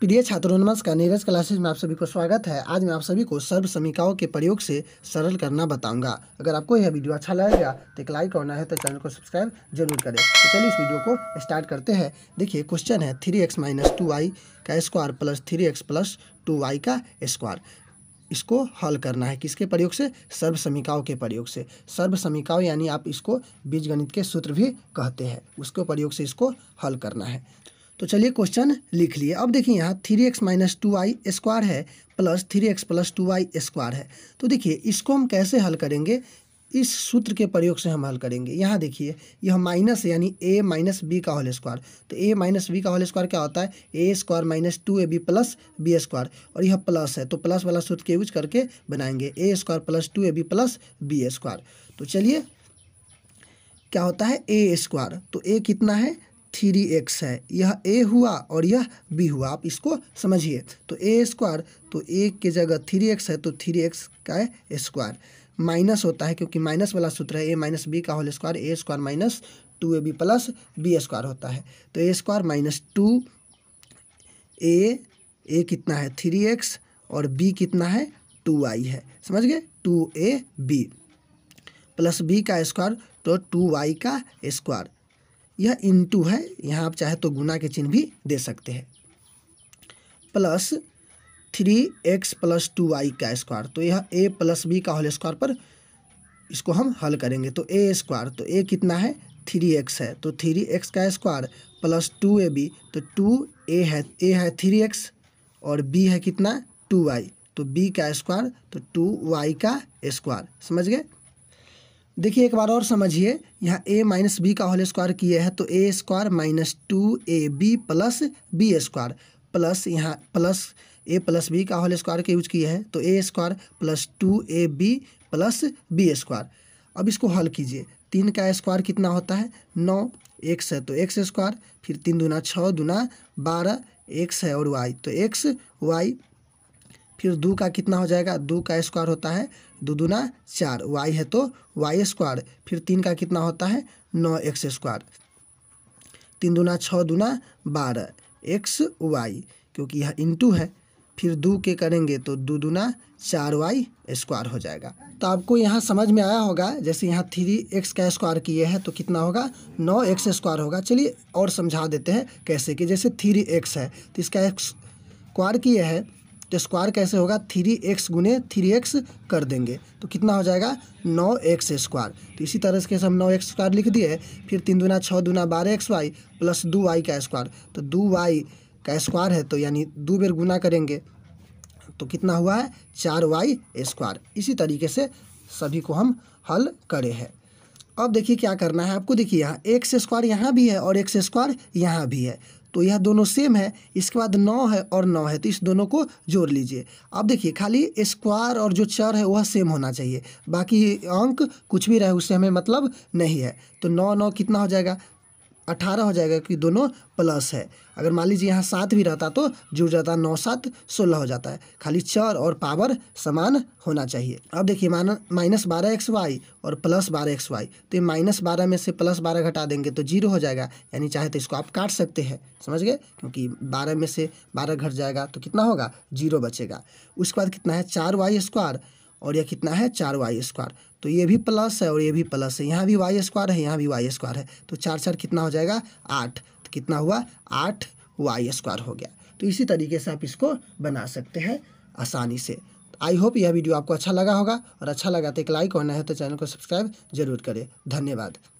प्रिय छात्रों नमस्कार नीरज क्लासेज में आप सभी को स्वागत है आज मैं आप सभी को सर्व समीकाओं के प्रयोग से सरल करना बताऊंगा अगर आपको यह वीडियो अच्छा लगेगा तो एक लाइक करना है तो चैनल को सब्सक्राइब जरूर करें तो चलिए इस वीडियो को स्टार्ट करते हैं देखिए क्वेश्चन है three x minus two i का square plus three x plus two i का स्क्वायर इसको हल करना है किसके प्रयोग से सर्व समीकाओं के प्रयोग से सर्व समीकाओं यानी आप इसको बीजगणित के सूत्र भी कहते हैं उसके प्रयोग से इसको हल करना है तो चलिए क्वेश्चन लिख लिए अब देखिए यहाँ three x minus two i square है plus three x plus two i square है तो देखिए इसको हम कैसे हल करेंगे इस सूत्र के प्रयोग से हम हल करेंगे यहाँ देखिए यह माइनस यानी ए माइनस बी का होल स्क्वायर तो ए माइनस बी का होल स्क्वायर क्या होता है a square minus two a b plus b square और यह प्लस है तो प्लस वाला सूत्र के यूज करके बनाएंगे a square plus two a b plus b square तो चलिए क्या होता है ए स्क्वायर तो ए कितना है थ्री एक्स है यह ए हुआ और यह बी हुआ आप इसको समझिए तो ए स्क्वायर तो ए के जगह थ्री एक्स है तो थ्री एक्स का स्क्वायर माइनस होता है क्योंकि माइनस वाला सूत्र है ए माइनस बी का whole square a square minus two a b plus b square होता है तो a square minus two a a कितना है थ्री एक्स और बी कितना है टू आई है समझ गए two a b plus b का स्क्वायर तो टू वाई का स्क्वायर यह इंटू है यहाँ आप चाहे तो गुना के चिन्ह भी दे सकते हैं plus three x plus two y का स्क्वायर तो यह ए प्लस बी का होल स्क्वायर पर इसको हम हल करेंगे तो ए स्क्वायर तो ए कितना है थ्री एक्स है तो थ्री एक्स का square plus two a b तो टू ए है ए है थ्री एक्स और बी है कितना टू वाई तो बी का स्क्वायर तो टू वाई का स्क्वायर समझ गए देखिए एक बार और समझिए यहाँ ए माइनस बी का होल स्क्वायर किए है तो a square minus two a b plus b square plus यहाँ प्लस ए प्लस बी का होल स्क्वायर के यूज किए है तो a square plus two a b plus b square अब इसको हल कीजिए तीन का स्क्वायर कितना होता है नौ एक है तो एक्स स्क्वायर फिर तीन दूना छः दूना बारह एक्स है और वाई तो एक्स वाई फिर दो का कितना हो जाएगा दो का स्क्वायर होता है दो दुना चार वाई है तो वाई स्क्वायर फिर तीन का कितना होता है नौ एक्स स्क्वायर तीन दुना छः दूना बारह एक्स वाई क्योंकि यह इंटू है फिर दो के करेंगे तो दो दूना चार वाई स्क्वायर हो जाएगा तो आपको यहाँ समझ में आया होगा जैसे यहाँ थ्री एक्स का स्क्वायर किए हैं तो कितना होगा नौ एक्स स्क्वायर होगा चलिए और समझा देते हैं कैसे कि जैसे थ्री एक्स है तो इसका एक्स स्क्वायर किए है तो स्क्वायर कैसे होगा थ्री एक्स गुने थ्री एक्स कर देंगे तो कितना हो जाएगा नौ एक्स स्क्वायर तो इसी तरह से हम नौ एक्स स्क्वायर लिख दिए फिर तीन दुना छः दुना बारह एक्स वाई प्लस दो वाई का स्क्वायर तो दो वाई का स्क्वायर है तो यानी दो बेर गुना करेंगे तो कितना हुआ है चार वाई स्क्वायर इसी तरीके से सभी को हम हल करे हैं अब देखिए क्या करना है आपको देखिए यहाँ एक्स स्क्वायर यहाँ भी है और एक से स्क्वायर यहाँ भी है तो यह दोनों सेम है इसके बाद नौ है और नौ है तो इस दोनों को जोड़ लीजिए अब देखिए खाली स्क्वायर और जो चर है वह सेम होना चाहिए बाकी अंक कुछ भी रहे उससे हमें मतलब नहीं है तो नौ नौ कितना हो जाएगा अठारह हो जाएगा क्योंकि दोनों प्लस है अगर मान लीजिए यहाँ सात भी रहता तो जुड़ जाता नौ सात सोलह हो जाता है खाली चर और पावर समान होना चाहिए अब देखिए मान माइनस बारह एक्स वाई और प्लस बारह एक्स वाई तो ये माइनस बारह में से प्लस बारह घटा देंगे तो जीरो हो जाएगा यानी चाहे तो इसको आप काट सकते हैं समझ गए क्योंकि बारह में से बारह घट जाएगा तो कितना होगा जीरो बचेगा उसके बाद कितना है चार वाई स्क्वायर और यह कितना है चार वाई स्क्वायर तो ये भी प्लस है और ये भी प्लस है यहाँ भी वाई स्क्वायर है यहाँ भी वाई स्क्वायर है तो चार चार कितना हो जाएगा आठ तो कितना हुआ आठ वाई स्क्वायर हो गया तो इसी तरीके से आप इसको बना सकते हैं आसानी से आई होप यह वीडियो आपको अच्छा लगा होगा और अच्छा लगा तो एक लाइक और नया हो तो चैनल को सब्सक्राइब जरूर करें धन्यवाद